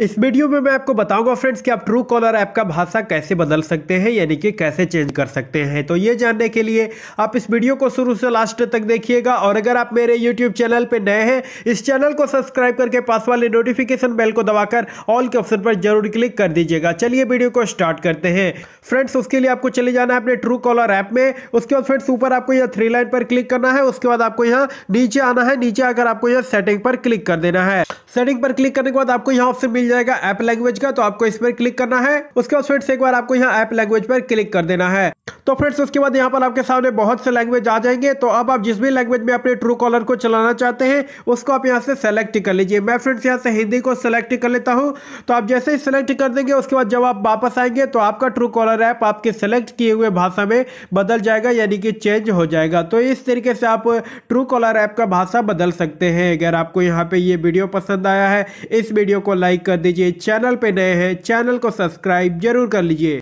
इस वीडियो में मैं आपको बताऊंगा फ्रेंड्स कि आप ट्रू कॉलर ऐप का भाषा कैसे बदल सकते हैं यानी कि कैसे चेंज कर सकते हैं तो ये जानने के लिए आप इस वीडियो को शुरू से लास्ट तक देखिएगा और अगर आप मेरे यूट्यूब चैनल पर नए हैं इस चैनल को सब्सक्राइब करके पास वाले नोटिफिकेशन बेल को दबाकर ऑल के ऑप्शन पर जरूर क्लिक कर दीजिएगा चलिए वीडियो को स्टार्ट करते हैं फ्रेंड्स उसके लिए आपको चले जाना है अपने ट्रू कॉलर ऐप में उसके बाद फ्रेंड्स ऊपर आपको यहाँ थ्री लाइन पर क्लिक करना है उसके बाद आपको यहाँ नीचे आना है नीचे आकर आपको यहाँ सेटिंग पर क्लिक कर देना है सेटिंग पर क्लिक करने के बाद आपको यहाँ ऑप्शन मिल जाएगा ऐप लैंग्वेज का तो आपको इस पर क्लिक करना है उसके बाद फ्रेंड्स एक बार आपको यहाँ ऐप लैंग्वेज पर क्लिक कर देना है तो फ्रेंड्स उसके बाद यहाँ पर आपके सामने बहुत से लैंग्वेज आ जाएंगे तो अब आप जिस भी लैंग्वेज में अपने ट्रू कॉलर को चलाना चाहते हैं उसको आप यहाँ से सेलेक्ट कर लीजिए मैं फ्रेंड्स यहाँ से हिंदी को सेलेक्ट कर लेता हूँ तो आप जैसे ही सेलेक्ट कर देंगे उसके बाद जब आप वापस आएंगे तो आपका ट्रू कॉलर ऐप आपके सेलेक्ट किए हुए भाषा में बदल जाएगा यानी कि चेंज हो जाएगा तो इस तरीके से आप ट्रू कॉलर ऐप का भाषा बदल सकते हैं अगर आपको यहाँ पर ये वीडियो पसंद आया है इस वीडियो को लाइक कर दीजिए चैनल पे नए हैं चैनल को सब्सक्राइब जरूर कर लीजिए